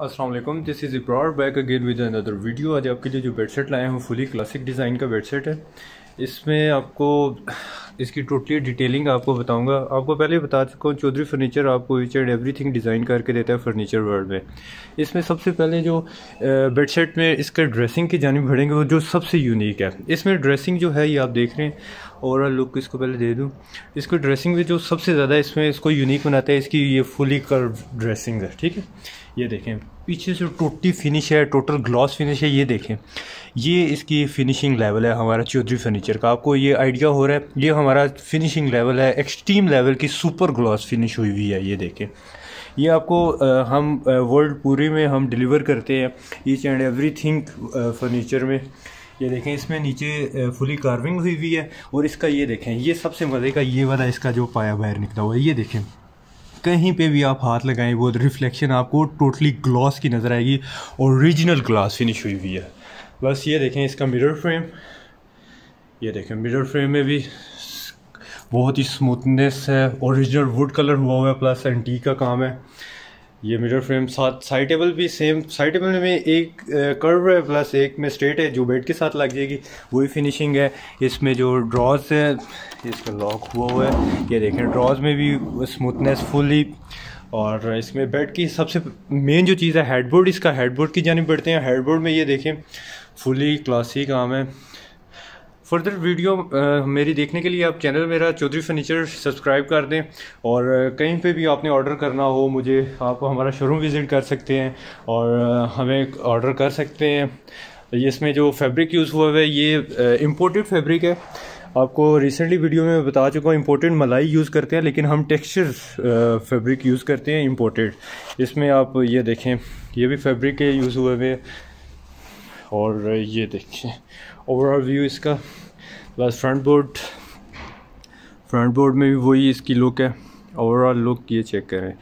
Aslam this is इब्रॉड back again with another video आज आपके लिए जो सेट लाए हैं वो फुली क्लासिक डिज़ाइन का सेट है इसमें आपको इसकी टोटली डिटेलिंग आपको बताऊंगा आपको पहले बता चुका हूँ चौधरी फर्नीचर आपको ईच एंड एवरीथिंग डिज़ाइन करके देता है फर्नीचर वर्ल्ड में इसमें सबसे पहले जो बेडशीट में इसका ड्रेसिंग की जानी बढ़ेंगे वो जो सबसे यूनिक है इसमें ड्रेसिंग जो है ये आप देख रहे हैं ओवरऑल लुक इसको पहले दे दूँ इसको ड्रेसिंग में जो सबसे ज़्यादा इसमें इसको यूनिक बनाता है इसकी ये फुली कर ड्रेसिंग है ठीक है ये देखें पीछे से टोटी फिनिश है टोटल ग्लॉस फिनिश है ये देखें ये इसकी फिनिशिंग लेवल है हमारा चौधरी फर्नीचर का आपको ये आइडिया हो रहा है ये हमारा हमारा फिनिशिंग लेवल है एक्सट्रीम लेवल की सुपर ग्लॉस फिनिश हुई हुई है ये देखें ये आपको आ, हम वर्ल्ड पूरी में हम डिलीवर करते हैं each and everything furniture में ये देखें इसमें नीचे फुली कार्विंग हुई हुई है और इसका ये देखें ये सबसे मज़े का ये वाला इसका जो पाया बाहर निकला हुआ है ये देखें कहीं पे भी आप हाथ लगाएं वो रिफ्लेक्शन आपको टोटली ग्लॉस की नज़र आएगी ओरिजिनल ग्लास फिनिश हुई हुई है बस ये देखें इसका मिरर फ्रेम ये देखें मिरर फ्रेम में भी बहुत ही स्मूथनेस है ओरिजिनल वुड कलर हुआ हुआ है प्लस एंटी का काम है ये मिरर फ्रेम साथ साइड टेबल भी सेम साइड टेबल में एक कर्व है प्लस एक में स्ट्रेट है जो बेड के साथ लग जाएगी वही फिनिशिंग है इसमें जो ड्रॉज है इसका लॉक हुआ हुआ है ये देखें ड्रॉज में भी स्मूथनेस फुली और इसमें बेड की सबसे मेन जो चीज़ है हेडबोर्ड इसका हेडबोर्ड की जानी बढ़ते हैं हेडबोर्ड में ये देखें फुली क्लासी काम है फर्दर वीडियो आ, मेरी देखने के लिए आप चैनल मेरा चौधरी फर्नीचर सब्सक्राइब कर दें और कहीं पे भी आपने ऑर्डर करना हो मुझे आप हमारा शोरूम विज़िट कर सकते हैं और हमें ऑर्डर कर सकते हैं इसमें जो फैब्रिक यूज़ हुआ है ये इम्पोर्टेड फैब्रिक है आपको रिसेंटली वीडियो में बता चुका हूँ इम्पोर्टेड मलाई यूज़ करते हैं लेकिन हम टेक्सचर फैब्रिक यूज़ करते हैं इम्पोर्टेड इसमें आप ये देखें ये भी फैब्रिक के यूज़ हुए हुए और ये देखिए ओवरऑल व्यू इसका बस फ्रंट बोर्ड फ्रंट बोर्ड में भी वही इसकी लुक है ओवरऑल लुक ये चेक करें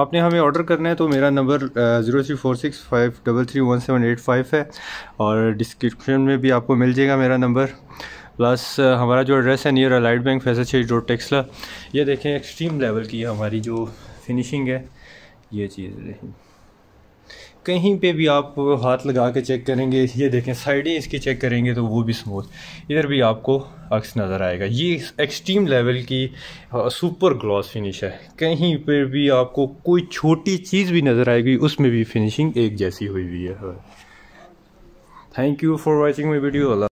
आपने हमें ऑर्डर करना है तो मेरा number zero three four six five double three one seven eight five है और डिस्क्रिप्शन में भी आपको मिल जाएगा मेरा नंबर प्लस हमारा जो एड्रेस है नियर अलाइट बैंक फैसल छः रोड टेक्सला ये देखें एक्सट्रीम लेवल की हमारी जो फिनिशिंग है ये चीज़ रही कहीं पे भी आप हाथ लगा के चेक करेंगे ये देखें साइडें इसकी चेक करेंगे तो वो भी स्मूथ इधर भी आपको अक्स नज़र आएगा ये एक्सट्रीम लेवल की सुपर ग्लॉस फिनिश है कहीं पे भी आपको कोई छोटी चीज़ भी नज़र आएगी उसमें भी फिनिशिंग एक जैसी हुई हुई है thank you for watching my video